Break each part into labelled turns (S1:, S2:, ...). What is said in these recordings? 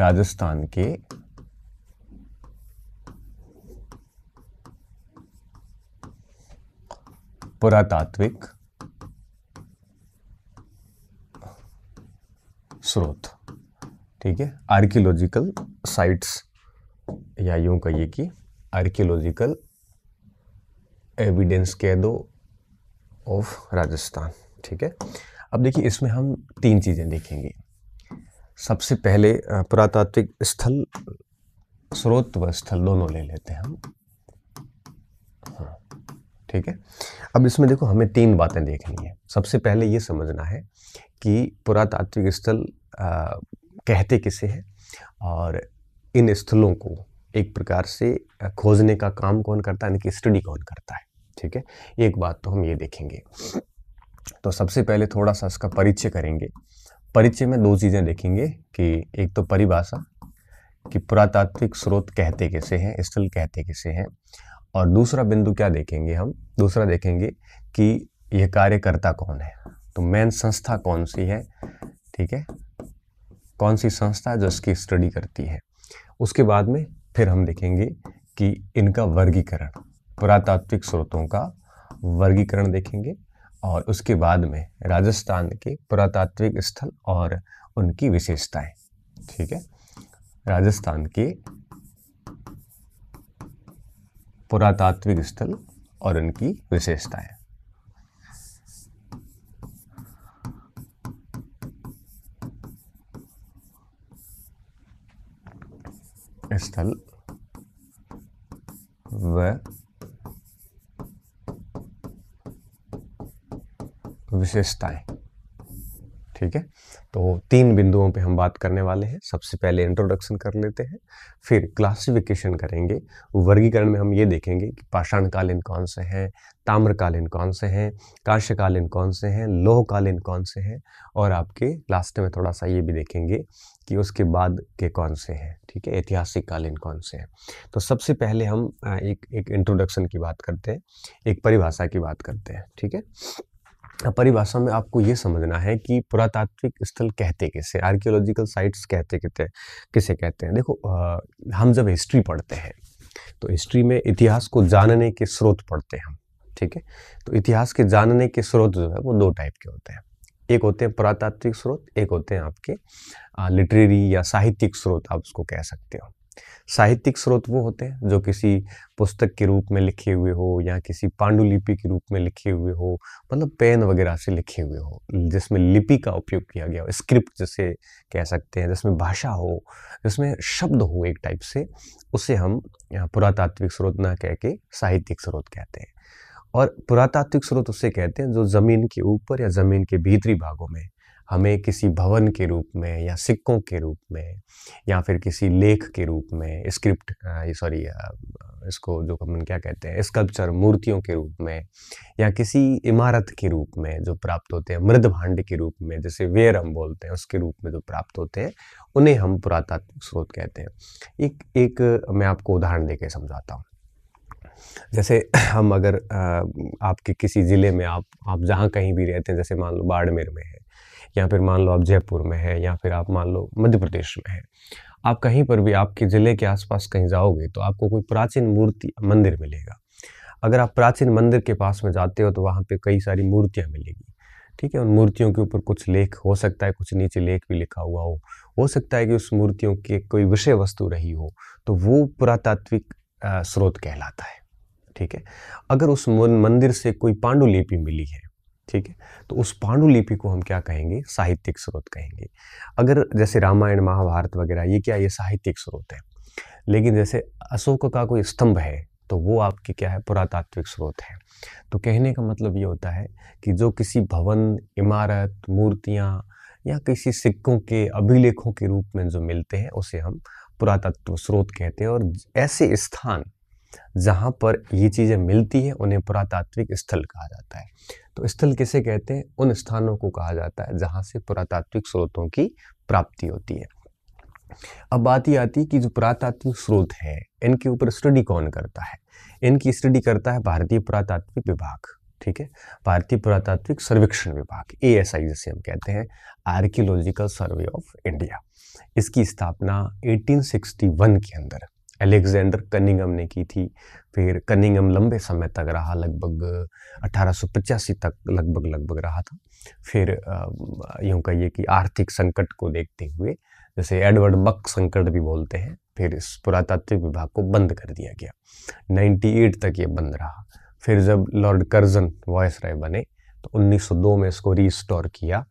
S1: राजस्थान के पुरातात्विक स्रोत ठीक है आर्कियोलॉजिकल साइट्स या यूं कहिए कि आर्कियोलॉजिकल एविडेंस कह दो ऑफ राजस्थान ठीक है अब देखिए इसमें हम तीन चीज़ें देखेंगे सबसे पहले पुरातात्विक स्थल स्रोत व स्थल दोनों ले लेते हैं हम हाँ ठीक है अब इसमें देखो हमें तीन बातें देखनी है सबसे पहले ये समझना है कि पुरातात्विक स्थल कहते किसे हैं और इन स्थलों को एक प्रकार से खोजने का काम कौन करता है इनकी स्टडी कौन करता है ठीक है एक बात तो हम ये देखेंगे तो सबसे पहले थोड़ा सा इसका परिचय करेंगे परिचय में दो चीज़ें देखेंगे कि एक तो परिभाषा कि पुरातात्विक स्रोत कहते कैसे हैं स्थल कहते कैसे हैं और दूसरा बिंदु क्या देखेंगे हम दूसरा देखेंगे कि यह कार्यकर्ता कौन है तो मेन संस्था कौन सी है ठीक है कौन सी संस्था जो इसकी स्टडी करती है उसके बाद में फिर हम देखेंगे कि इनका वर्गीकरण पुरातात्विक स्रोतों का वर्गीकरण देखेंगे और उसके बाद में राजस्थान के पुरातात्विक स्थल और उनकी विशेषताएं ठीक है राजस्थान के पुरातात्विक स्थल और उनकी विशेषताएं स्थल व विशेषताएं ठीक है तो तीन बिंदुओं पे हम बात करने वाले हैं सबसे पहले इंट्रोडक्शन कर लेते हैं फिर क्लासिफिकेशन करेंगे वर्गीकरण में हम ये देखेंगे कि पाषाणकालीन कौन से हैं ताम्रकालीन कौन से हैं काश्यकालीन कौन से हैं लोहकालीन कौन से हैं और आपके लास्ट में थोड़ा सा ये भी देखेंगे कि उसके बाद के कौन से हैं ठीक है ऐतिहासिक कालीन कौन से हैं तो सबसे पहले हम एक एक इंट्रोडक्शन की बात करते हैं एक परिभाषा की बात करते हैं ठीक है परिभाषा में आपको ये समझना है कि पुरातात्विक स्थल कहते किसे आर्कियोलॉजिकल साइट्स कहते कितने किसे कहते हैं देखो आ, हम जब हिस्ट्री पढ़ते हैं तो हिस्ट्री में इतिहास को जानने के स्रोत पढ़ते हैं हम ठीक है तो इतिहास के जानने के स्रोत जो है वो दो टाइप के होते हैं एक होते हैं पुरातात्विक स्रोत एक होते हैं आपके लिटरेरी या साहित्यिक स्रोत आप उसको कह सकते हो साहित्यिक स्रोत वो होते हैं जो किसी पुस्तक के रूप में लिखे हुए हो या किसी पांडुलिपि के रूप में लिखे हुए हो मतलब पेन वगैरह से लिखे हुए हो जिसमें लिपि का उपयोग किया गया हो स्क्रिप्ट जिसे कह सकते हैं जिसमें भाषा हो जिसमें शब्द हो एक टाइप से उसे हम पुरातात्विक स्रोत ना कह के साहित्यिक स्रोत कहते हैं और पुरातात्विक स्रोत उसे कहते हैं जो ज़मीन के ऊपर या ज़मीन के भीतरी भागों में हमें किसी भवन के रूप में या सिक्कों के रूप में या फिर किसी लेख के रूप में स्क्रिप्ट सॉरी इसको जो हम क्या कहते हैं स्कल्पचर मूर्तियों के रूप में या किसी इमारत के रूप में जो प्राप्त होते हैं मृद भांड के रूप में जैसे वेयर हम बोलते हैं उसके रूप में जो प्राप्त होते हैं उन्हें हम पुरातात्विक स्रोत कहते हैं एक एक मैं आपको उदाहरण देके समझाता हूँ जैसे हम अगर आपके किसी ज़िले में आप आप जहाँ कहीं भी रहते हैं जैसे मान लो बाड़मेर में है या फिर मान लो आप जयपुर में हैं या फिर आप मान लो मध्य प्रदेश में हैं आप कहीं पर भी आपके ज़िले के आसपास कहीं जाओगे तो आपको कोई प्राचीन मूर्ति मंदिर मिलेगा अगर आप प्राचीन मंदिर के पास में जाते हो तो वहाँ पे कई सारी मूर्तियाँ मिलेगी ठीक है उन मूर्तियों के ऊपर कुछ लेख हो सकता है कुछ नीचे लेख भी लिखा हुआ हो हो सकता है कि उस मूर्तियों के कोई विषय वस्तु रही हो तो वो पुरातात्विक स्रोत कहलाता है ठीक है अगर उस मंदिर से कोई पांडुलिपि मिली है ठीक है तो उस पांडुलिपि को हम क्या कहेंगे साहित्यिक स्रोत कहेंगे अगर जैसे रामायण महाभारत वगैरह ये क्या ये साहित्यिक स्रोत है लेकिन जैसे अशोक का कोई स्तंभ है तो वो आपके क्या है पुरातात्विक स्रोत है तो कहने का मतलब ये होता है कि जो किसी भवन इमारत मूर्तियाँ या किसी सिक्कों के अभिलेखों के रूप में जो मिलते हैं उसे हम पुरातत्व स्रोत कहते हैं और ऐसे स्थान जहाँ पर ये चीज़ें मिलती हैं उन्हें पुरातात्विक स्थल कहा जाता है तो स्थल किसे कहते हैं उन स्थानों को कहा जाता है जहाँ से पुरातात्विक स्रोतों की प्राप्ति होती है अब बात ये आती है कि जो पुरातात्विक स्रोत हैं इनके ऊपर स्टडी कौन करता है इनकी स्टडी करता है भारतीय पुरातात्विक विभाग ठीक है भारतीय पुरातात्विक सर्वेक्षण विभाग ए एस आई जिसे हम कहते हैं आर्कियोलॉजिकल सर्वे ऑफ इंडिया इसकी स्थापना 1861 के अंदर एलेक्जेंडर कनिंगम ने की थी फिर कनिंगम लंबे समय तक रहा लगभग अठारह तक लगभग लगभग रहा था फिर यूँ कहिए कि आर्थिक संकट को देखते हुए जैसे एडवर्ड बक संकट भी बोलते हैं फिर इस पुरातात्विक विभाग को बंद कर दिया गया 98 तक ये बंद रहा फिर जब लॉर्ड कर्जन वॉयस राय बने तो 1902 में इसको रीस्टोर किया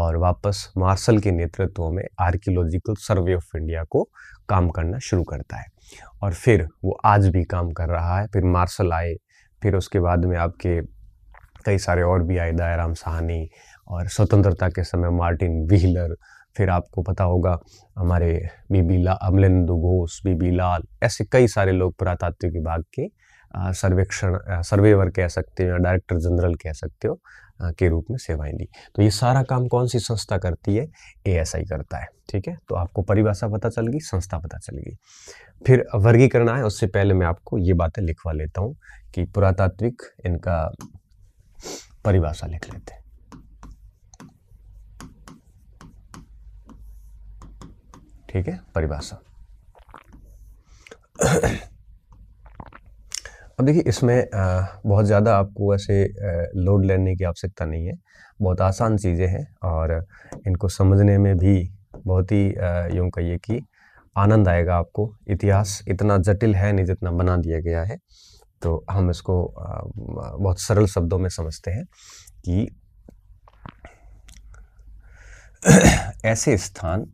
S1: और वापस मार्शल के नेतृत्व में आर्कियोलॉजिकल सर्वे ऑफ इंडिया को काम करना शुरू करता है और फिर वो आज भी काम कर रहा है फिर मार्शल आए फिर उसके बाद में आपके कई सारे और भी आए दायराम साहनी और स्वतंत्रता के समय मार्टिन व्हीलर फिर आपको पता होगा हमारे बीबी ला अमलिंदु घोष बीबी लाल ऐसे कई सारे लोग पुरातात्विक विभाग के सर्वेक्षण सर्वेवर कह सकते हो या डायरेक्टर जनरल कह सकते हो के रूप में सेवाएं दी तो ये सारा काम कौन सी संस्था करती है ए करता है ठीक है तो आपको परिभाषा पता चल गई संस्था पता चल गई फिर वर्गीकरण आए उससे पहले मैं आपको ये बातें लिखवा लेता हूँ कि पुरातात्विक इनका परिभाषा लिख लेते हैं ठीक है परिभाषा अब देखिए इसमें बहुत ज़्यादा आपको ऐसे लोड लेने की आवश्यकता नहीं है बहुत आसान चीज़ें हैं और इनको समझने में भी बहुत ही यूँ कहिए कि आनंद आएगा आपको इतिहास इतना जटिल है नहीं जितना बना दिया गया है तो हम इसको बहुत सरल शब्दों में समझते हैं कि ऐसे स्थान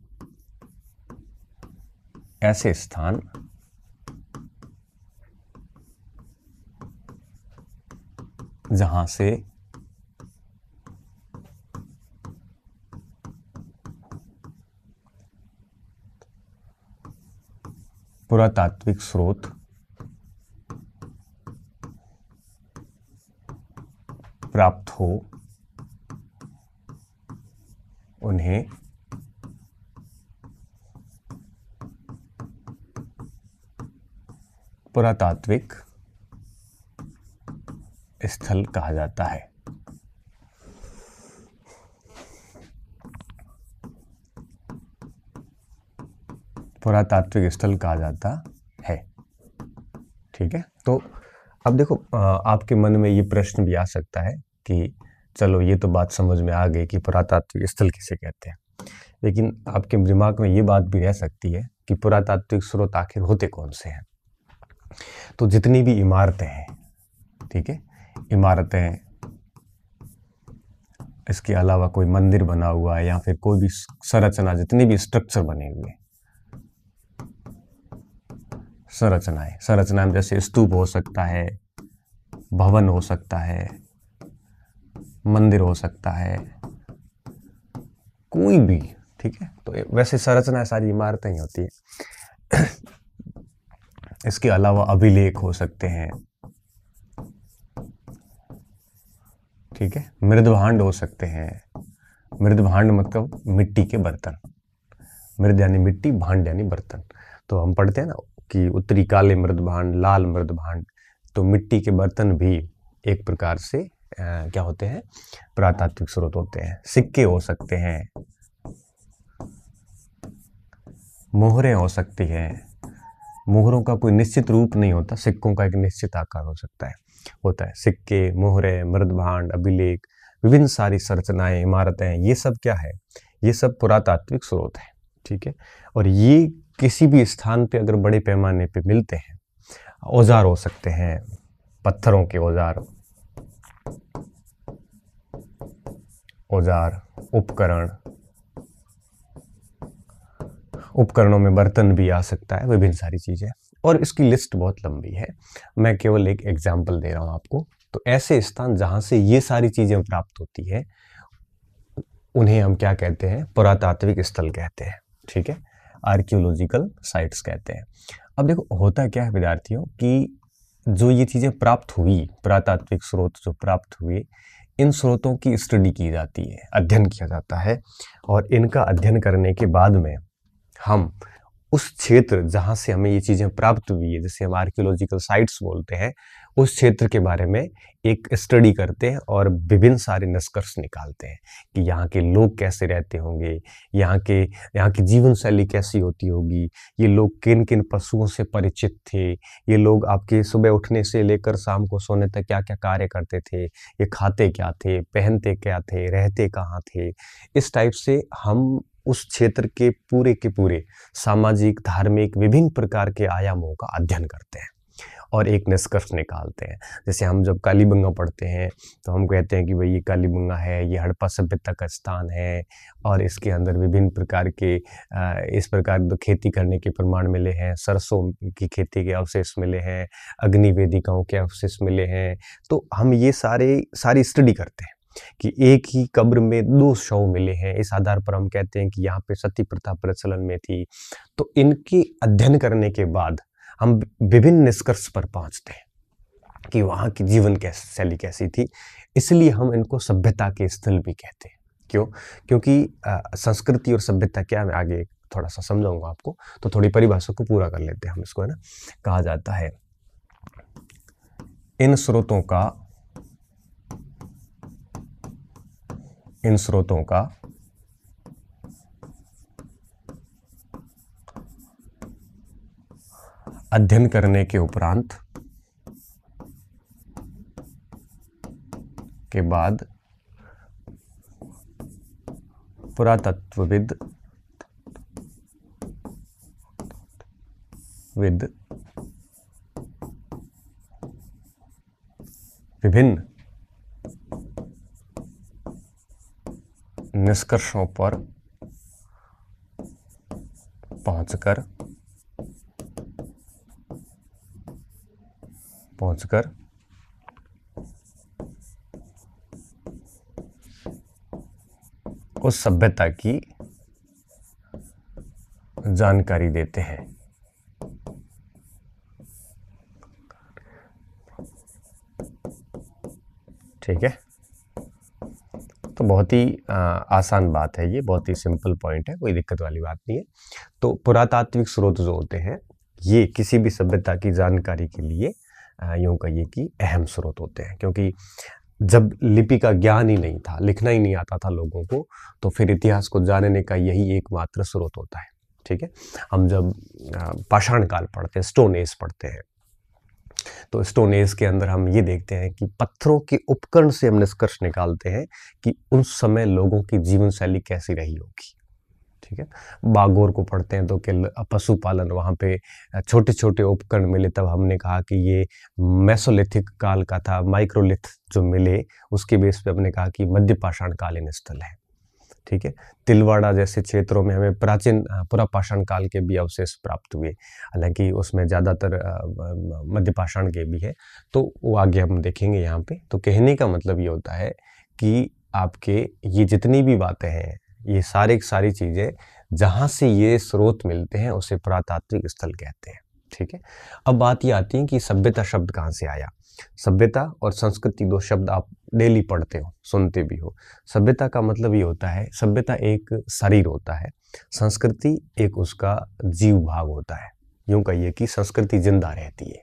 S1: ऐसे स्थान जहां से पुरातात्विक स्रोत प्राप्त हो उन्हें पुरातात्विक स्थल कहा जाता है पुरातात्विक स्थल कहा जाता है ठीक है तो अब देखो आपके मन में ये प्रश्न भी आ सकता है कि चलो ये तो बात समझ में आ गई कि पुरातात्विक स्थल किसे कहते हैं लेकिन आपके दिमाग में ये बात भी रह सकती है कि पुरातात्विक स्रोत आखिर होते कौन से हैं तो जितनी भी इमारतें हैं ठीक है इमारतें इसके अलावा कोई मंदिर बना हुआ है या फिर कोई भी संरचना जितनी भी स्ट्रक्चर बने हुए संरचनाएं संरचना में जैसे स्तूप हो सकता है भवन हो सकता है मंदिर हो सकता है कोई भी ठीक है तो वैसे संरचना सारी इमारतें ही होती है इसके अलावा अभिलेख हो सकते हैं ठीक है मृदभांड हो सकते हैं मृदभांड मतलब मिट्टी के बर्तन मृद यानी मिट्टी भांड यानी बर्तन तो हम पढ़ते हैं ना कि उत्तरी काले मृदभांड लाल मृदभांड तो मिट्टी के बर्तन भी एक प्रकार से आ, क्या होते हैं पुरातात्विक स्रोत होते हैं सिक्के हो सकते हैं मोहरें हो सकती हैं मोहरों का कोई निश्चित रूप नहीं होता सिक्कों का एक निश्चित आकार हो सकता है होता है सिक्के मोहरे मृदभांड अभिलेख विभिन्न सारी संरचनाएं इमारतें ये सब क्या है ये सब पुरातात्विक स्रोत है ठीक है और ये किसी भी स्थान पे अगर बड़े पैमाने पे मिलते हैं औजार हो सकते हैं पत्थरों के औजार औजार उपकरण उपकरणों में बर्तन भी आ सकता है विभिन्न सारी चीज़ें और इसकी लिस्ट बहुत लंबी है मैं केवल एक एग्जाम्पल दे रहा हूँ आपको तो ऐसे स्थान जहाँ से ये सारी चीज़ें प्राप्त होती है उन्हें हम क्या कहते हैं पुरातात्विक स्थल कहते हैं ठीक है आर्कियोलॉजिकल साइट्स कहते हैं अब देखो होता क्या है विद्यार्थियों कि जो ये चीज़ें प्राप्त हुई पुरातात्विक स्रोत जो प्राप्त हुए इन स्रोतों की स्टडी की जाती है अध्ययन किया जाता है और इनका अध्ययन करने के बाद में हम उस क्षेत्र जहाँ से हमें ये चीज़ें प्राप्त हुई है जैसे हम आर्कियोलॉजिकल साइट्स बोलते हैं उस क्षेत्र के बारे में एक स्टडी करते हैं और विभिन्न सारे निष्कर्ष निकालते हैं कि यहाँ के लोग कैसे रहते होंगे यहाँ के यहाँ की जीवन शैली कैसी होती होगी ये लोग किन किन पशुओं से परिचित थे ये लोग आपके सुबह उठने से लेकर शाम को सोने तक क्या क्या कार्य करते थे ये खाते क्या थे पहनते क्या थे रहते कहाँ थे इस टाइप से हम उस क्षेत्र के पूरे के पूरे सामाजिक धार्मिक विभिन्न प्रकार के आयामों का अध्ययन करते हैं और एक निष्कर्ष निकालते हैं जैसे हम जब कालीबंगा पढ़ते हैं तो हम कहते हैं कि भाई ये कालीबंगा है ये हड़प्पा सभ्यता का स्थान है और इसके अंदर विभिन्न प्रकार के इस प्रकार खेती करने के प्रमाण मिले हैं सरसों की खेती के अवशेष मिले हैं अग्निवेदिकाओं के अवशेष मिले हैं तो हम ये सारे सारी स्टडी करते हैं कि एक ही कब्र में दो शव मिले हैं इस आधार पर हम कहते हैं कि यहाँ पे सती प्रथा प्रचलन में थी तो इनके अध्ययन करने के बाद हम विभिन्न निष्कर्ष पर पहुँचते हैं कि वहाँ की जीवन कैसी शैली कैसी थी इसलिए हम इनको सभ्यता के स्थल भी कहते हैं क्यों क्योंकि आ, संस्कृति और सभ्यता क्या मैं आगे थोड़ा सा समझाऊंगा आपको तो थोड़ी परिभाषा को पूरा कर लेते हैं हम इसको है ना कहा जाता है इन स्रोतों का इन स्रोतों का अध्ययन करने के उपरांत के बाद पुरातत्वविद विद विभिन्न निष्कर्षों पर पहुंचकर पहुंचकर उस सभ्यता की जानकारी देते हैं ठीक है बहुत ही आसान बात है ये बहुत ही सिंपल पॉइंट है कोई दिक्कत वाली बात नहीं है तो पुरातात्विक स्रोत जो होते हैं ये किसी भी सभ्यता की जानकारी के लिए यूँ कहिए कि अहम स्रोत होते हैं क्योंकि जब लिपि का ज्ञान ही नहीं था लिखना ही नहीं आता था लोगों को तो फिर इतिहास को जानने का यही एकमात्र स्रोत होता है ठीक है हम जब पाषाण काल पढ़ते हैं स्टोन एज पढ़ते हैं तो स्टोनेज के अंदर हम ये देखते हैं कि पत्थरों के उपकरण से हम निष्कर्ष निकालते हैं कि उस समय लोगों की जीवन शैली कैसी रही होगी ठीक है बागोर को पढ़ते हैं तो कि पशुपालन वहाँ पे छोटे छोटे उपकरण मिले तब हमने कहा कि ये मैसोलिथिक काल का था माइक्रोलिथ जो मिले उसके बेस पे हमने कहा कि मध्य पाषाण कालीन स्थल है ठीक है तिलवाड़ा जैसे क्षेत्रों में हमें प्राचीन पूरा पाषाण काल के भी अवशेष प्राप्त हुए हालांकि उसमें ज़्यादातर मध्य पाषाण के भी है तो वो आगे हम देखेंगे यहाँ पे तो कहने का मतलब ये होता है कि आपके ये जितनी भी बातें हैं ये सारे सारी चीज़ें जहाँ से ये स्रोत मिलते हैं उसे पुरातात्विक स्थल कहते हैं ठीक है अब बात ये आती है कि सभ्यता शब्द कहाँ से आया सभ्यता और संस्कृति दो शब्द आप डेली पढ़ते हो सुनते भी हो सभ्यता का मतलब ये होता है सभ्यता एक शरीर होता है संस्कृति एक उसका जीव भाग होता है यूँ कहिए कि संस्कृति जिंदा रहती है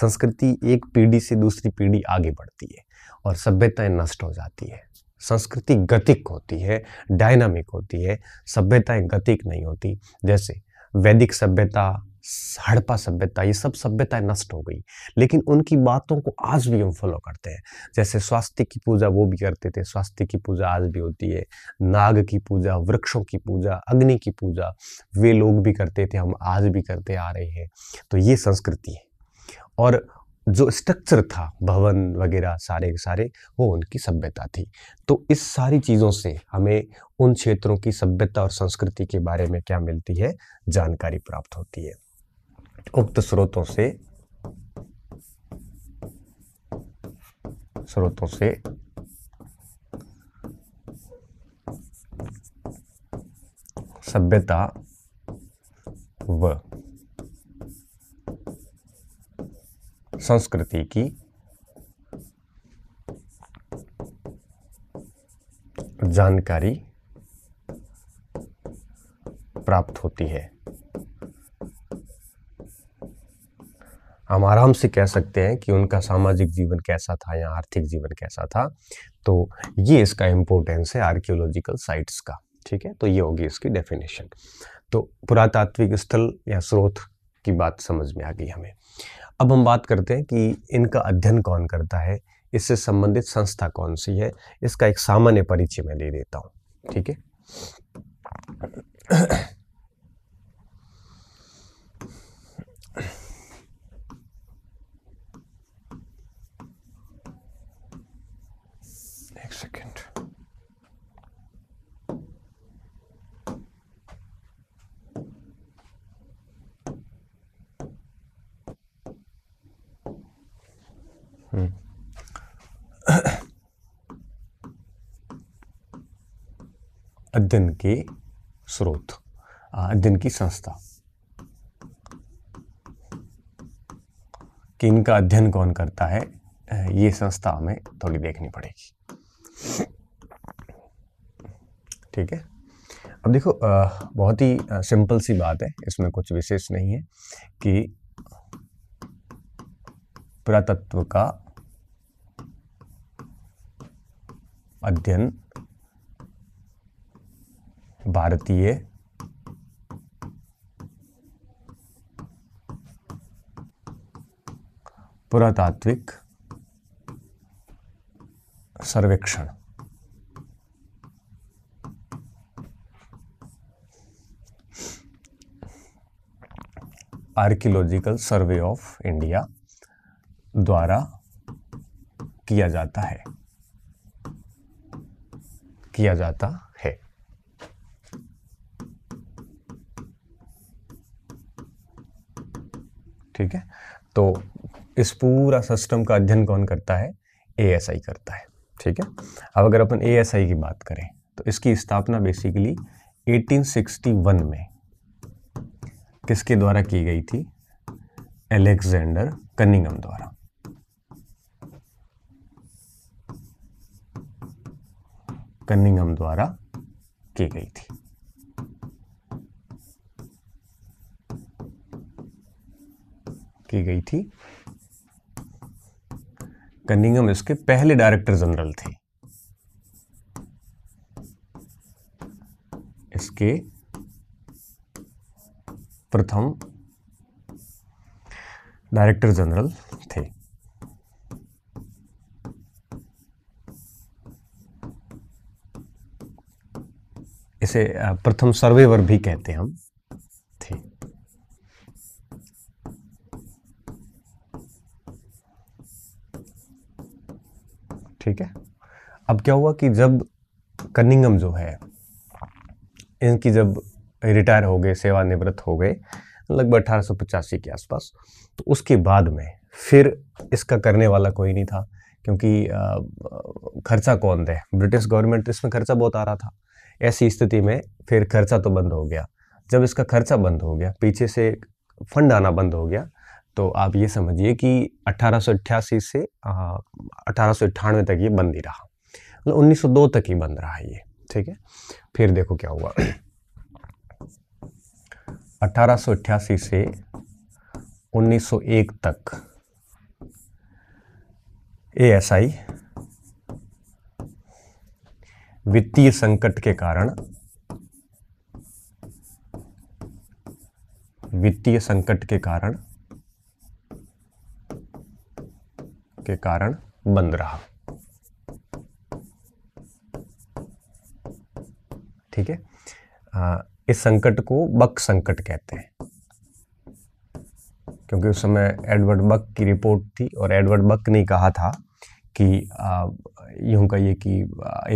S1: संस्कृति एक पीढ़ी से दूसरी पीढ़ी आगे बढ़ती है और सभ्यताएँ नष्ट हो जाती है संस्कृति गतिक होती है डायनामिक होती है सभ्यताएं गतिक नहीं होती जैसे वैदिक सभ्यता हड़पा सभ्यता ये सब सभ्यताएं नष्ट हो गई लेकिन उनकी बातों को आज भी हम फॉलो करते हैं जैसे स्वास्थ्य की पूजा वो भी करते थे स्वास्थ्य की पूजा आज भी होती है नाग की पूजा वृक्षों की पूजा अग्नि की पूजा वे लोग भी करते थे हम आज भी करते आ रहे हैं तो ये संस्कृति है और जो स्ट्रक्चर था भवन वगैरह सारे के सारे वो उनकी सभ्यता थी तो इस सारी चीज़ों से हमें उन क्षेत्रों की सभ्यता और संस्कृति के बारे में क्या मिलती है जानकारी प्राप्त होती है उक्त स्रोतों से स्रोतों से सभ्यता व संस्कृति की जानकारी प्राप्त होती है हम आराम से कह सकते हैं कि उनका सामाजिक जीवन कैसा था या आर्थिक जीवन कैसा था तो ये इसका इम्पोर्टेंस है आर्कियोलॉजिकल साइट्स का ठीक है तो ये होगी इसकी डेफिनेशन तो पुरातात्विक स्थल या स्रोत की बात समझ में आ गई हमें अब हम बात करते हैं कि इनका अध्ययन कौन करता है इससे संबंधित संस्था कौन सी है इसका एक सामान्य परिचय मैं दे देता हूँ ठीक है second. Hmm. अध्ययन के स्रोत अध्ययन की संस्था कि इनका अध्ययन कौन करता है ये संस्था हमें थोड़ी देखनी पड़ेगी ठीक है अब देखो बहुत ही सिंपल सी बात है इसमें कुछ विशेष नहीं है कि पुरातत्व का अध्ययन भारतीय पुरातात्विक सर्वेक्षण आर्कियोलॉजिकल सर्वे ऑफ इंडिया द्वारा किया जाता है किया जाता है ठीक है तो इस पूरा सिस्टम का अध्ययन कौन करता है एएसआई करता है ठीक है अब अगर अपन ए की बात करें तो इसकी स्थापना बेसिकली 1861 में किसके द्वारा की गई थी एलेक्जेंडर कनिंगम द्वारा कनिंगम द्वारा की गई थी की गई थी कनिंगम इसके पहले डायरेक्टर जनरल थे इसके प्रथम डायरेक्टर जनरल थे इसे प्रथम सर्वेवर भी कहते हैं हम ठीक है अब क्या हुआ कि जब कनिंगम जो है इनकी जब रिटायर हो गए सेवानिवृत्त हो गए लगभग अठारह के आसपास तो उसके बाद में फिर इसका करने वाला कोई नहीं था क्योंकि खर्चा कौन दे ब्रिटिश गवर्नमेंट इसमें खर्चा बहुत आ रहा था ऐसी स्थिति में फिर खर्चा तो बंद हो गया जब इसका खर्चा बंद हो गया पीछे से फंड आना बंद हो गया तो आप ये समझिए कि अठारह से अठारह तक ये बंद ही रहा मतलब 1902 तक ही बंद रहा ये ठीक है फिर देखो क्या हुआ अठारह से 1901 तक एएसआई वित्तीय संकट के कारण वित्तीय संकट के कारण के कारण बंद रहा ठीक है इस संकट को बक संकट कहते हैं क्योंकि उस समय एडवर्ड बक की रिपोर्ट थी और एडवर्ड बक ने कहा था कि यूं कहिए कि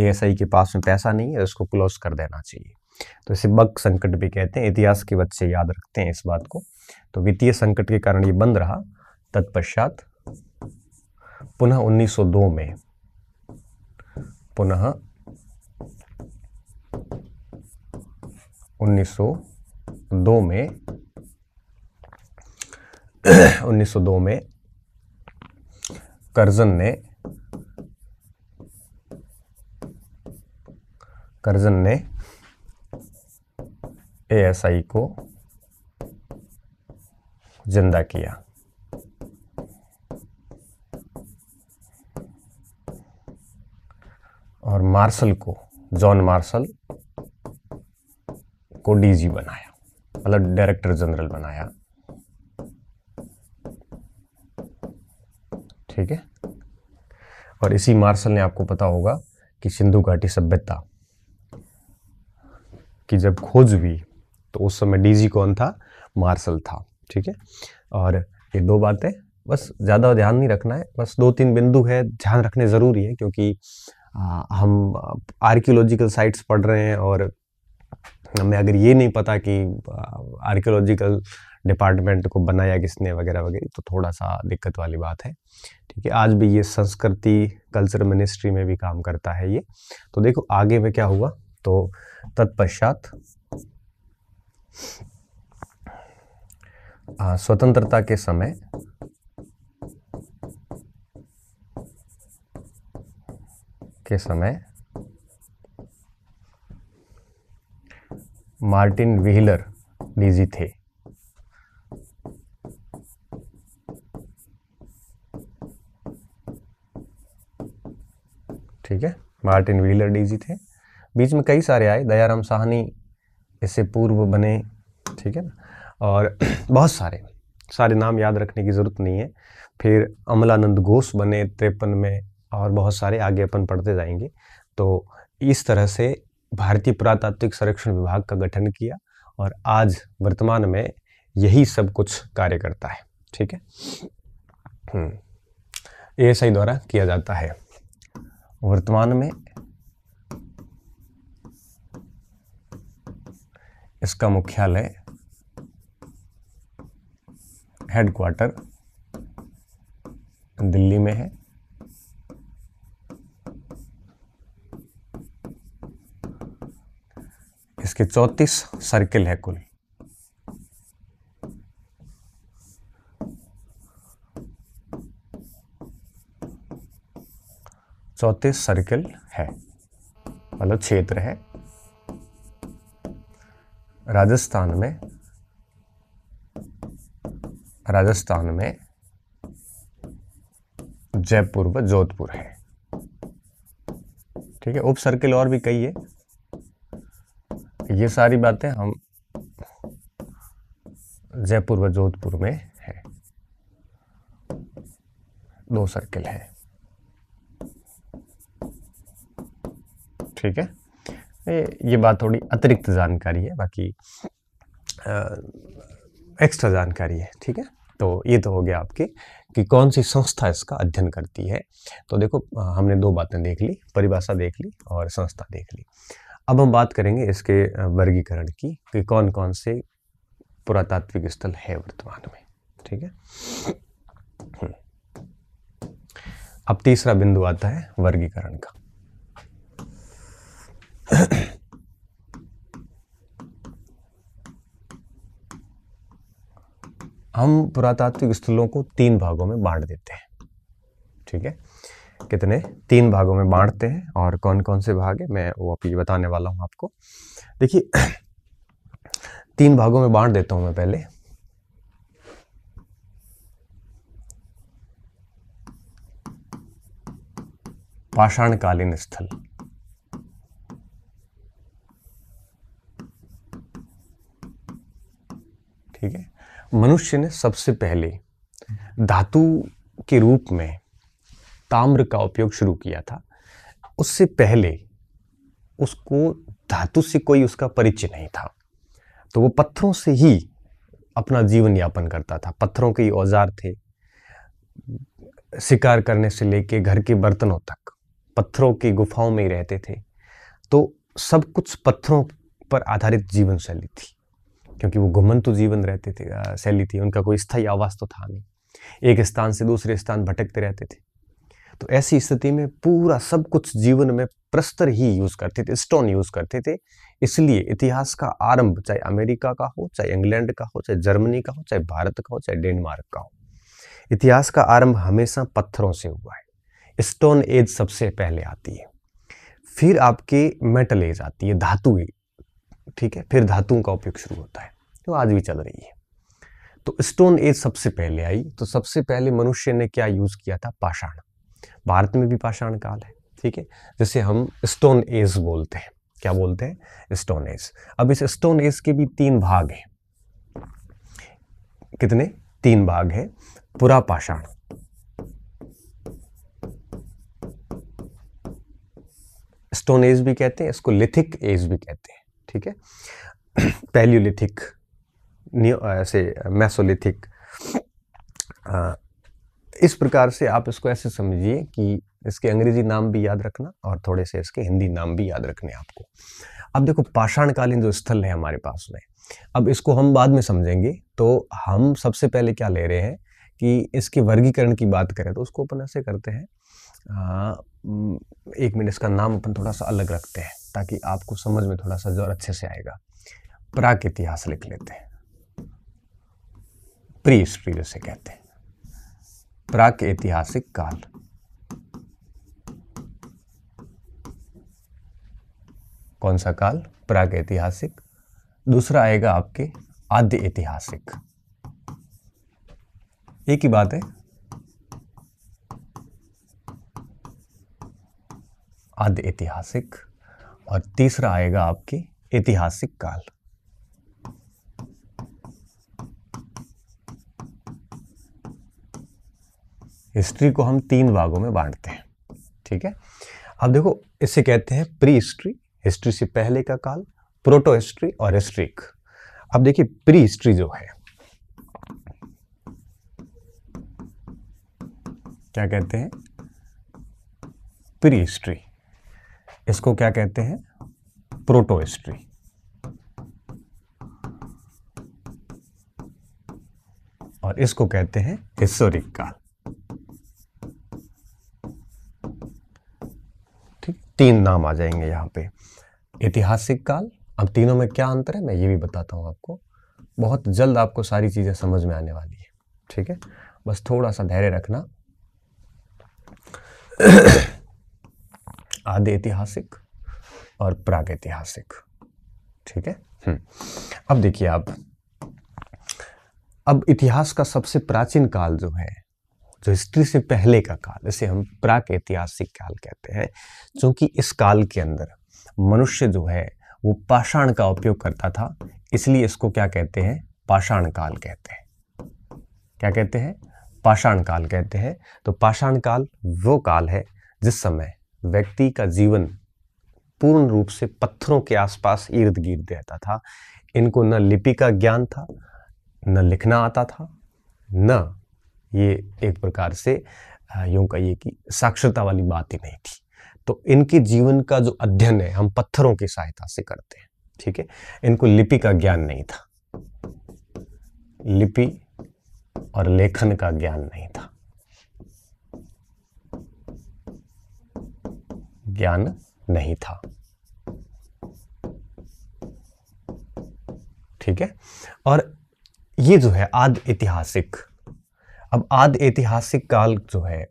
S1: एएसआई के पास में पैसा नहीं है उसको क्लोज कर देना चाहिए तो इसे बक संकट भी कहते हैं इतिहास के बच्चे याद रखते हैं इस बात को तो वित्तीय संकट के कारण ये बंद रहा तत्पश्चात पुनः 1902 में पुनः 1902 में 1902 में करजन ने करजन ने एएसआई को जिंदा किया और मार्शल को जॉन मार्शल को डीजी बनाया मतलब डायरेक्टर जनरल बनाया ठीक है और इसी मार्शल ने आपको पता होगा कि सिंधु घाटी सभ्यता की जब खोज हुई तो उस समय डीजी कौन था मार्शल था ठीक है और ये दो बातें बस ज़्यादा ध्यान नहीं रखना है बस दो तीन बिंदु है ध्यान रखने ज़रूरी है क्योंकि हम आर्कियोलॉजिकल साइट्स पढ़ रहे हैं और हमें अगर ये नहीं पता कि आर्कियोलॉजिकल डिपार्टमेंट को बनाया किसने वगैरह वगैरह तो थोड़ा सा दिक्कत वाली बात है ठीक है आज भी ये संस्कृति कल्चर मिनिस्ट्री में भी काम करता है ये तो देखो आगे में क्या हुआ तो तत्पश्चात स्वतंत्रता के समय के समय मार्टिन व्हीलर डीजी थे ठीक है मार्टिन व्हीलर डीजी थे बीच में कई सारे आए दयाराम साहनी इससे पूर्व बने ठीक है ना और बहुत सारे सारे नाम याद रखने की ज़रूरत नहीं है फिर अमलानंद घोष बने तिरपन में और बहुत सारे आगे अपन पढ़ते जाएंगे तो इस तरह से भारतीय पुरातात्विक संरक्षण विभाग का गठन किया और आज वर्तमान में यही सब कुछ कार्य करता है ठीक है ए हम्म, एस आई द्वारा किया जाता है वर्तमान में इसका मुख्यालय हेडक्वार्टर दिल्ली में है इसके चौंतीस सर्किल है कुल चौतीस सर्किल है मतलब क्षेत्र है राजस्थान में राजस्थान में जयपुर व जोधपुर है ठीक है उप सर्किल और भी कई है ये सारी बातें हम जयपुर व जोधपुर में है दो सर्किल है ठीक है ये, ये बात थोड़ी अतिरिक्त जानकारी है बाकी आ, एक्स्ट्रा जानकारी है ठीक है तो ये तो हो गया आपके कि कौन सी संस्था इसका अध्ययन करती है तो देखो हमने दो बातें देख ली परिभाषा देख ली और संस्था देख ली अब हम बात करेंगे इसके वर्गीकरण की कि कौन कौन से पुरातात्विक स्थल है वर्तमान में ठीक है हम्म। अब तीसरा बिंदु आता है वर्गीकरण का हम पुरातात्विक स्थलों को तीन भागों में बांट देते हैं ठीक है कितने तीन भागों में बांटते हैं और कौन कौन से भाग है मैं वो अभी बताने वाला हूँ आपको देखिए तीन भागों में बांट देता हूँ मैं पहले पाषाणकालीन स्थल ठीक है मनुष्य ने सबसे पहले धातु के रूप में ताम्र का उपयोग शुरू किया था उससे पहले उसको धातु से कोई उसका परिचय नहीं था तो वो पत्थरों से ही अपना जीवन यापन करता था पत्थरों के औजार थे शिकार करने से लेके घर के बर्तनों तक पत्थरों की गुफाओं में ही रहते थे तो सब कुछ पत्थरों पर आधारित जीवन शैली थी क्योंकि वो घुमंतु जीवन रहते थे शैली थी उनका कोई स्थायी आवास तो था नहीं एक स्थान से दूसरे स्थान भटकते रहते थे तो ऐसी स्थिति में पूरा सब कुछ जीवन में प्रस्तर ही यूज करते थे स्टोन यूज करते थे इसलिए इतिहास का आरंभ चाहे अमेरिका का हो चाहे इंग्लैंड का हो चाहे जर्मनी का हो चाहे भारत का हो चाहे डेनमार्क का हो इतिहास का आरंभ हमेशा पत्थरों से हुआ है स्टोन एज सबसे पहले आती है फिर आपके मेटल एज आती है धातु ठीक है फिर धातुओं का उपयोग शुरू होता है जो तो आज भी चल रही है तो स्टोन एज सबसे पहले आई तो सबसे पहले मनुष्य ने क्या यूज किया था पाषाण भारत में भी पाषाण काल है ठीक है जिसे हम स्टोन एज बोलते हैं क्या बोलते हैं स्टोन एज अब इस स्टोन एज के भी तीन भाग हैं कितने तीन भाग हैं पुरा पाषाण स्टोन एज भी कहते हैं इसको लिथिक एज भी कहते हैं ठीक है पैलियोलिथिक ऐसे मैसोलिथिक इस प्रकार से आप इसको ऐसे समझिए कि इसके अंग्रेजी नाम भी याद रखना और थोड़े से इसके हिंदी नाम भी याद रखने आपको अब देखो पाषाणकालीन जो स्थल है हमारे पास में अब इसको हम बाद में समझेंगे तो हम सबसे पहले क्या ले रहे हैं कि इसके वर्गीकरण की बात करें तो उसको अपन ऐसे करते हैं आ, एक मिनट इसका नाम अपन थोड़ा सा अलग रखते हैं ताकि आपको समझ में थोड़ा सा जोर अच्छे से आएगा प्राक इतिहास लिख लेते हैं प्री हिस्ट्री जैसे कहते हैं प्राक ऐतिहासिक काल कौन सा काल प्राग ऐतिहासिक दूसरा आएगा आपके आद्य ऐतिहासिक एक ही बात है आद्य ऐतिहासिक और तीसरा आएगा आपके ऐतिहासिक काल हिस्ट्री को हम तीन भागों में बांटते हैं ठीक है अब देखो इसे कहते हैं प्री हिस्ट्री हिस्ट्री से पहले का काल प्रोटो हिस्ट्री और हिस्ट्रिक अब देखिए प्री हिस्ट्री जो है क्या कहते हैं प्री हिस्ट्री इसको क्या कहते हैं प्रोटो हिस्ट्री और इसको कहते हैं हिस्टोरिक काल तीन नाम आ जाएंगे यहाँ पे ऐतिहासिक काल अब तीनों में क्या अंतर है मैं ये भी बताता हूँ आपको बहुत जल्द आपको सारी चीज़ें समझ में आने वाली है ठीक है बस थोड़ा सा धैर्य रखना आदि ऐतिहासिक और प्रागैतिहासिक ठीक है हम्म। अब देखिए आप अब इतिहास का सबसे प्राचीन काल जो है जो हिस्ट्री से पहले का काल इसे हम प्राक ऐतिहासिक काल कहते हैं क्योंकि इस काल के अंदर मनुष्य जो है वो पाषाण का उपयोग करता था इसलिए इसको क्या कहते हैं पाषाण काल कहते हैं क्या कहते हैं पाषाण काल कहते हैं तो पाषाण काल वो काल है जिस समय व्यक्ति का जीवन पूर्ण रूप से पत्थरों के आसपास इर्द गिर्द रहता था इनको न लिपि का ज्ञान था न लिखना आता था न ये एक प्रकार से यूँ कहिए कि साक्षरता वाली बात ही नहीं थी तो इनके जीवन का जो अध्ययन है हम पत्थरों की सहायता से करते हैं ठीक है इनको लिपि का ज्ञान नहीं था लिपि और लेखन का ज्ञान नहीं था ज्ञान नहीं था ठीक है और ये जो है आद ऐतिहासिक अब आद ऐतिहासिक काल जो है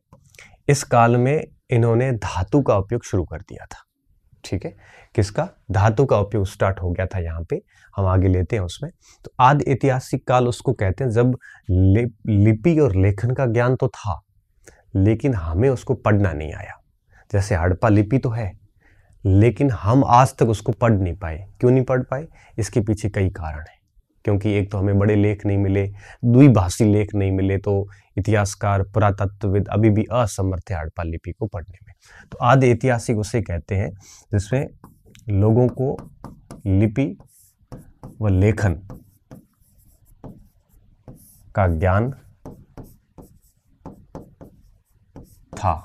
S1: इस काल में इन्होंने धातु का उपयोग शुरू कर दिया था ठीक है किसका धातु का उपयोग स्टार्ट हो गया था यहाँ पे हम आगे लेते हैं उसमें तो आद ऐतिहासिक काल उसको कहते हैं जब लिपि और लेखन का ज्ञान तो था लेकिन हमें उसको पढ़ना नहीं आया जैसे हड़प्पा लिपि तो है लेकिन हम आज तक उसको पढ़ नहीं पाए क्यों नहीं पढ़ पाए इसके पीछे कई कारण हैं क्योंकि एक तो हमें बड़े लेख नहीं मिले द्विभाषी लेख नहीं मिले तो इतिहासकार पुरातत्वविद अभी भी असमर्थ है हड़पा लिपि को पढ़ने में तो आदि ऐतिहासिक उसे कहते हैं जिसमें लोगों को लिपि व लेखन का ज्ञान था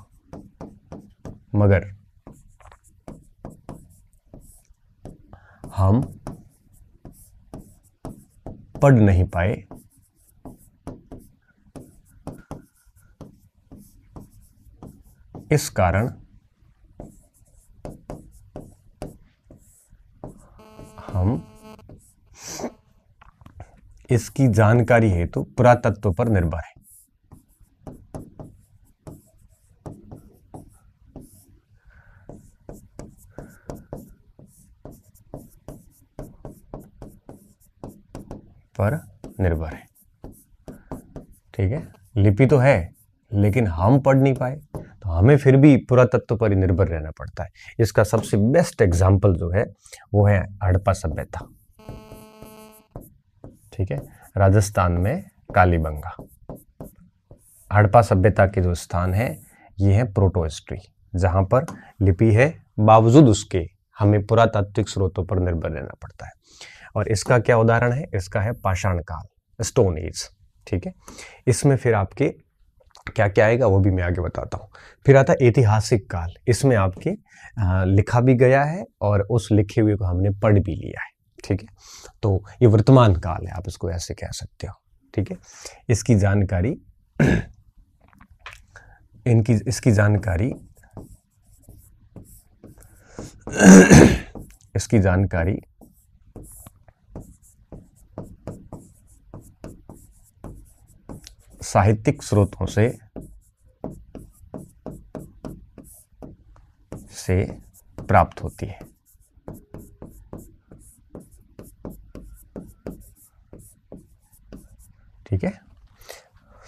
S1: मगर हम पढ़ नहीं पाए इस कारण हम इसकी जानकारी हेतु तो पुरातत्व पर निर्भर है पर निर्भर है ठीक है लिपि तो है लेकिन हम पढ़ नहीं पाए तो हमें फिर भी पुरातत्व पर निर्भर रहना पड़ता है इसका सबसे बेस्ट एग्जाम्पल जो है वो है हड़प्पा सभ्यता ठीक है राजस्थान में कालीबंगा हड़प्पा सभ्यता के जो स्थान है ये है प्रोटो हिस्ट्री जहां पर लिपि है बावजूद उसके हमें पुरातात्विक स्रोतों पर निर्भर रहना पड़ता है और इसका क्या उदाहरण है इसका है पाषाण काल स्टोन एज ठीक है इसमें फिर आपके क्या क्या आएगा वो भी मैं आगे बताता हूँ फिर आता ऐतिहासिक काल इसमें आपके लिखा भी गया है और उस लिखे हुए को हमने पढ़ भी लिया है ठीक है तो ये वर्तमान काल है आप इसको ऐसे कह सकते हो ठीक है इसकी जानकारी इनकी इसकी जानकारी इसकी जानकारी साहित्यिक स्रोतों से से प्राप्त होती है ठीक है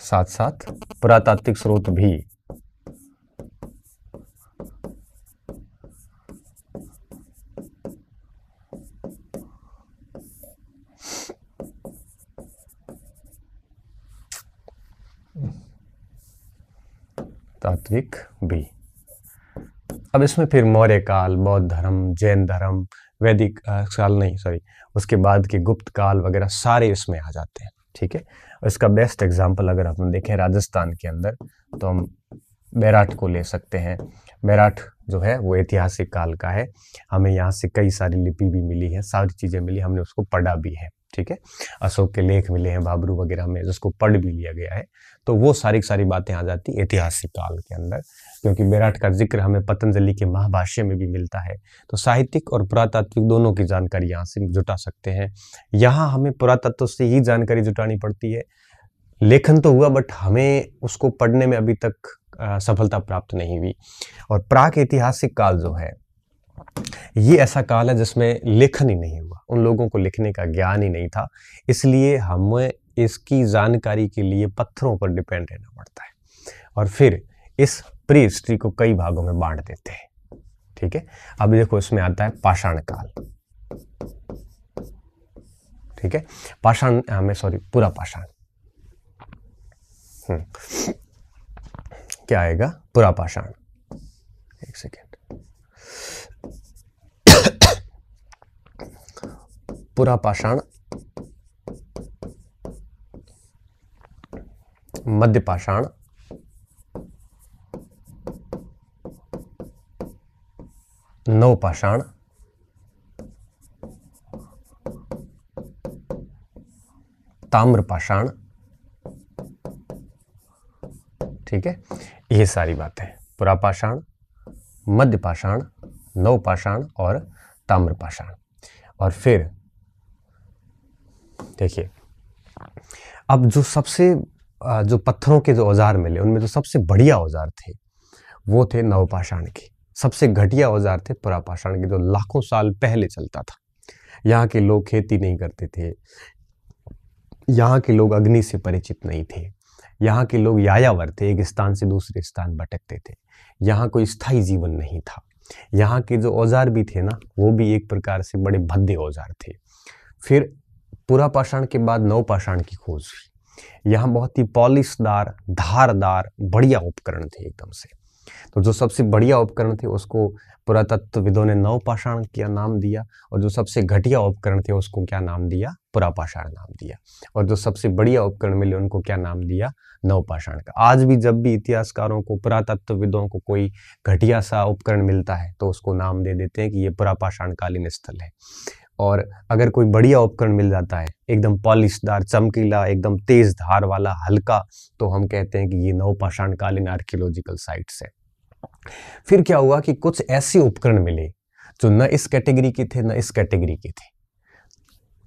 S1: साथ साथ पुरातात्विक स्रोत भी वास्तविक भी अब इसमें फिर मौर्य काल बौद्ध धर्म जैन धर्म वैदिक काल नहीं सॉरी उसके बाद के गुप्त काल वगैरह सारे इसमें आ जाते हैं ठीक है इसका बेस्ट एग्जाम्पल अगर हम देखें राजस्थान के अंदर तो हम बैराठ को ले सकते हैं बैराठ जो है वो ऐतिहासिक काल का है हमें यहाँ से कई सारी लिपि भी मिली है सारी चीज़ें मिली हमने उसको पढ़ा भी है ठीक है अशोक के लेख मिले हैं बाबरू वगैरह में जिसको पढ़ भी लिया गया है तो वो सारी सारी बातें आ जाती ऐतिहासिक काल के अंदर क्योंकि मेराठ का जिक्र हमें पतंजलि के महाभाष्य में भी मिलता है तो साहित्यिक और पुरातात्विक दोनों की जानकारी यहाँ से जुटा सकते हैं यहाँ हमें पुरातत्व से ही जानकारी जुटानी पड़ती है लेखन तो हुआ बट हमें उसको पढ़ने में अभी तक सफलता प्राप्त नहीं हुई और प्राक ऐतिहासिक काल जो है ये ऐसा काल है जिसमें लेखन ही नहीं हुआ उन लोगों को लिखने का ज्ञान ही नहीं था इसलिए हमें इसकी जानकारी के लिए पत्थरों पर डिपेंड रहना पड़ता है और फिर इस प्री हिस्ट्री को कई भागों में बांट देते हैं ठीक है अब देखो इसमें आता है पाषाण काल ठीक है पाषाण हमें हाँ, सॉरी पूरा पाषाण हम्म। क्या आएगा पूरा पाषाण एक सेकेंड पाषाण मध्य पाषाण ताम्र पाषाण ठीक है ये सारी बातें पुरापाषाण मध्य पाषाण नवपाषाण और ताम्र पाषाण और फिर देखिए अब जो सबसे जो पत्थरों के जो औजार मिले उनमें जो सबसे बढ़िया औजार थे वो थे नवपाषाण के सबसे घटिया औजार थे पुरापाषाण के जो लाखों साल पहले चलता था यहाँ के लोग खेती नहीं करते थे यहाँ के लोग अग्नि से परिचित नहीं थे यहाँ के लोग यायावर थे एक स्थान से दूसरे स्थान भटकते थे यहाँ कोई स्थायी जीवन नहीं था यहाँ के जो औजार भी थे ना वो भी एक प्रकार से बड़े भद्दे औजार थे फिर पूरा पाषाण के बाद नव पाषाण की खोज हुई यहाँ बहुत ही पॉलिशदार धारदार बढ़िया उपकरण थे एकदम से तो जो सबसे बढ़िया उपकरण थे उसको पुरातत्वविदों ने नव पाषाण क्या नाम दिया और जो सबसे घटिया उपकरण थे उसको क्या नाम दिया पुरापाषाण नाम दिया और जो सबसे बढ़िया उपकरण मिले उनको क्या नाम दिया नवपाषाण का आज भी जब भी इतिहासकारों को पुरातत्वविदों को कोई घटिया सा उपकरण मिलता है तो उसको नाम दे देते हैं कि ये पुरापाषाण कालीन स्थल है और अगर कोई बढ़िया उपकरण मिल जाता है एकदम पॉलिशदार चमकीला एकदम तेज धार वाला हल्का तो हम कहते हैं कि ये नवपाषाणकालीन आर्कियोलॉजिकल साइट्स है फिर क्या हुआ कि कुछ ऐसे उपकरण मिले जो न इस कैटेगरी के थे न इस कैटेगरी के थे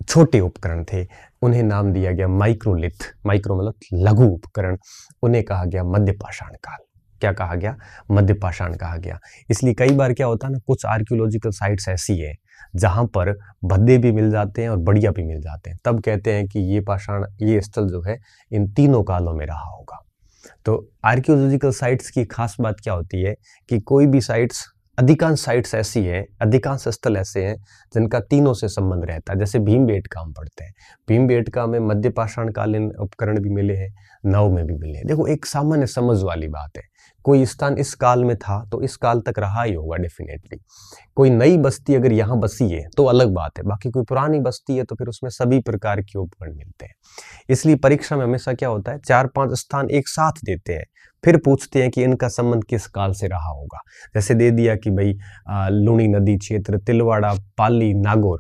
S1: छोटे उपकरण थे उन्हें नाम दिया गया माइक्रोलिथ माइक्रो मतलब लघु उपकरण उन्हें कहा गया मध्य पाषाण काल क्या कहा गया मध्य पाषाण कहा गया इसलिए कई बार क्या होता है ना कुछ आर्कियोलॉजिकल साइट्स ऐसी हैं जहाँ पर भद्दे भी मिल जाते हैं और बढ़िया भी मिल जाते हैं तब कहते हैं कि ये पाषाण ये स्थल जो है इन तीनों कालों में रहा होगा तो आर्कियोलॉजिकल साइट्स की खास बात क्या होती है कि कोई भी साइट्स अधिकांश साइट्स ऐसी हैं अधिकांश स्थल ऐसे हैं जिनका तीनों से संबंध रहता है जैसे भीम बेटका हम पढ़ते हैं भीम बेटका में मध्य पाषाणकालीन उपकरण भी मिले हैं नव में भी मिले हैं देखो एक सामान्य समझ वाली बात है कोई स्थान इस काल में था तो इस काल तक रहा ही होगा डेफिनेटली कोई नई बस्ती अगर यहाँ बसी है तो अलग बात है बाकी कोई पुरानी बस्ती है तो फिर उसमें सभी प्रकार के उपकरण मिलते हैं इसलिए परीक्षा में हमेशा क्या होता है चार पाँच स्थान एक साथ देते हैं फिर पूछते हैं कि इनका संबंध किस काल से रहा होगा जैसे दे दिया कि भाई लुणी नदी क्षेत्र तिलवाड़ा पाली नागौर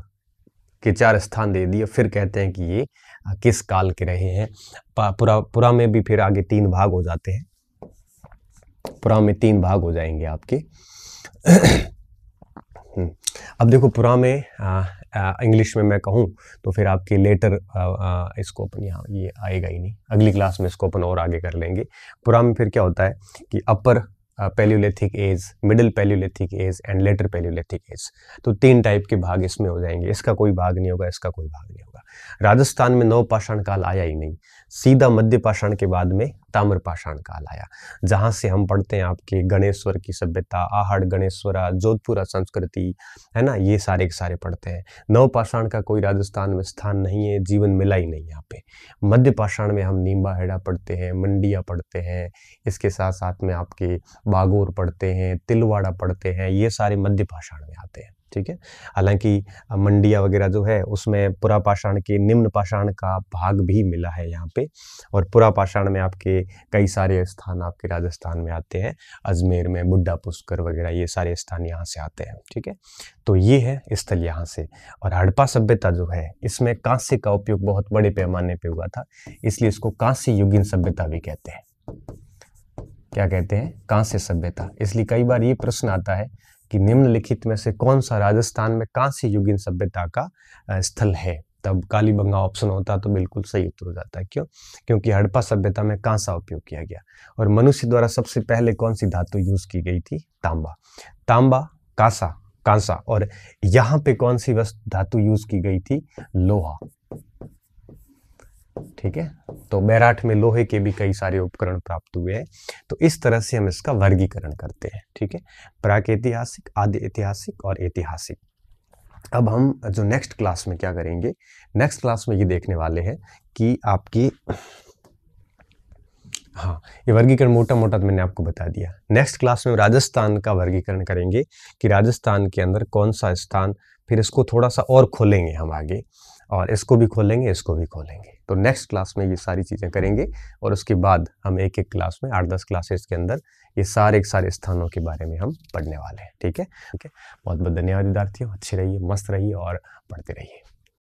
S1: के चार स्थान दे दिए फिर कहते हैं कि ये किस काल के रहे हैं पुरा पुरा में भी फिर आगे तीन भाग हो जाते हैं पुरा में तीन भाग हो जाएंगे आपके हम्म। अब देखो पुरा में इंग्लिश में मैं कहूँ तो फिर आपके लेटर आ, आ, इसको अपन यहाँ ये आएगा ही नहीं अगली क्लास में इसको अपन और आगे कर लेंगे पुरा में फिर क्या होता है कि upper palaeolithic age middle palaeolithic age and later palaeolithic age तो तीन टाइप के भाग इसमें हो जाएंगे इसका कोई भाग नहीं होगा इसका कोई भाग नहीं होगा राजस्थान में नव पाषाण काल आया ही नहीं सीधा मध्य पाषाण के बाद में ताम्र पाषाण काल आया जहाँ से हम पढ़ते हैं आपके गणेश्वर की सभ्यता आहड़ गणेश्वरा जोधपुरा संस्कृति है ना ये सारे के सारे पढ़ते हैं नव पाषाण का कोई राजस्थान में स्थान नहीं है जीवन मिला ही नहीं यहाँ पे मध्य पाषाण में हम नीम्बा हेड़ा पढ़ते हैं मंडिया पढ़ते हैं इसके साथ साथ में आपके बागोर पढ़ते हैं तिलवाड़ा पढ़ते हैं ये सारे मध्य पाषाण में आते हैं ठीक है हालांकि मंडिया वगैरह जो है उसमें पुरा पाषाण के निम्न पाषाण का भाग भी मिला है यहाँ पे और पुरा पाषाण में आपके कई सारे स्थान आपके राजस्थान में आते हैं अजमेर में बुड्ढा पुष्कर वगैरह ये सारे स्थान यहाँ से आते हैं ठीक है तो ये है स्थल यहाँ से और हड़प्पा सभ्यता जो है इसमें कांस्य का उपयोग बहुत बड़े पैमाने पर हुआ था इसलिए इसको कांस्य युगीन सभ्यता भी कहते हैं क्या कहते हैं कांस्य सभ्यता इसलिए कई बार ये प्रश्न आता है कि निम्नलिखित में से कौन सा राजस्थान में कांसी युगीन सभ्यता का स्थल है तब काली बंगा ऑप्शन होता तो बिल्कुल सही उत्तर हो जाता है क्यों क्योंकि हड़प्पा सभ्यता में कांसा उपयोग किया गया और मनुष्य द्वारा सबसे पहले कौन सी धातु यूज की गई थी तांबा तांबा कांसा कांसा और यहां पे कौन सी वस्तु धातु यूज की गई थी लोहा ठीक है तो बैराठ में लोहे के भी कई सारे उपकरण प्राप्त हुए हैं तो इस तरह से हम इसका वर्गीकरण करते हैं ठीक है प्राक ऐतिहासिक आदि ऐतिहासिक और ऐतिहासिक अब हम जो नेक्स्ट क्लास में क्या करेंगे नेक्स्ट क्लास में ये देखने वाले हैं कि आपकी हाँ ये वर्गीकरण मोटा मोटा तो मैंने आपको बता दिया नेक्स्ट क्लास में राजस्थान का वर्गीकरण करेंगे कि राजस्थान के अंदर कौन सा स्थान फिर इसको थोड़ा सा और खोलेंगे हम आगे और इसको भी खोलेंगे इसको भी खोलेंगे तो नेक्स्ट क्लास में ये सारी चीज़ें करेंगे और उसके बाद हम एक एक क्लास में आठ दस क्लासेस के अंदर ये सारे सारे स्थानों के बारे में हम पढ़ने वाले हैं ठीक है ओके बहुत बहुत धन्यवाद विद्यार्थियों अच्छे रहिए मस्त रहिए और पढ़ते रहिए